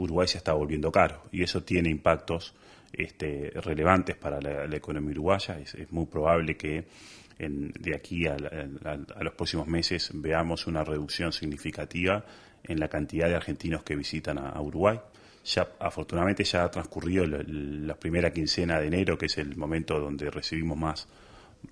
Uruguay se está volviendo caro y eso tiene impactos este, relevantes para la, economía uruguaya. Es, muy probable que en, de aquí a, los próximos meses veamos una reducción significativa en la cantidad de argentinos que visitan a, Uruguay. Ya, afortunadamente ya ha transcurrido la primera quincena de enero, que es el momento donde recibimos más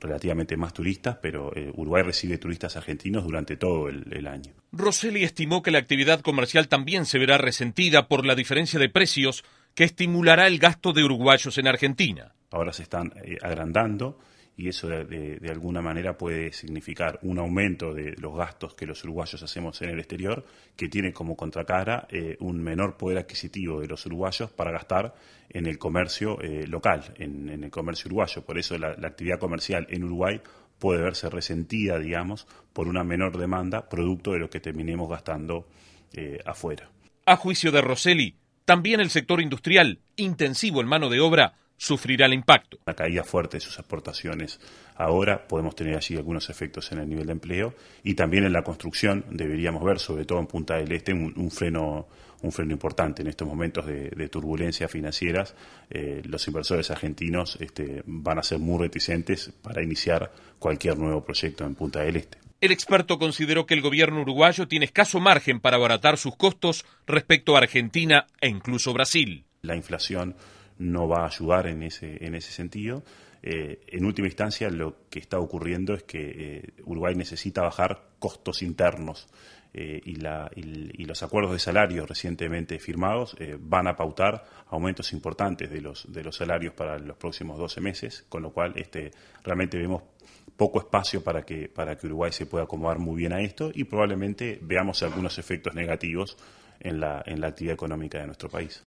relativamente más turistas, pero eh, Uruguay recibe turistas argentinos durante todo el, año. Rosselli estimó que la actividad comercial también se verá resentida por la diferencia de precios que estimulará el gasto de uruguayos en Argentina. Ahora se están eh, agrandando y eso eh, de, alguna manera puede significar un aumento de los gastos que los uruguayos hacemos en el exterior, que tiene como contracara eh, un menor poder adquisitivo de los uruguayos para gastar en el comercio eh, local, en, el comercio uruguayo. Por eso la, actividad comercial en Uruguay puede verse resentida, digamos, por una menor demanda, producto de lo que terminemos gastando afuera. A juicio de Rosselli, también el sector industrial, intensivo en mano de obra, sufrirá el impacto. La caída fuerte de sus aportaciones ahora podemos tener allí algunos efectos en el nivel de empleo y también en la construcción deberíamos ver, sobre todo en Punta del Este, un, freno un freno importante en estos momentos de, turbulencias financieras. Eh, los inversores argentinos este, van a ser muy reticentes para iniciar cualquier nuevo proyecto en Punta del Este. El experto consideró que el gobierno uruguayo tiene escaso margen para abaratar sus costos respecto a Argentina e incluso Brasil. La inflación no va a ayudar en ese, en ese sentido. Eh, en última instancia, lo que está ocurriendo es que eh, Uruguay necesita bajar costos internos eh, y, los acuerdos de salarios recientemente firmados van a pautar aumentos importantes de los, salarios para los próximos 12 meses, con lo cual este, realmente vemos poco espacio para que, para que Uruguay se pueda acomodar muy bien a esto y probablemente veamos algunos efectos negativos en la, en la actividad económica de nuestro país.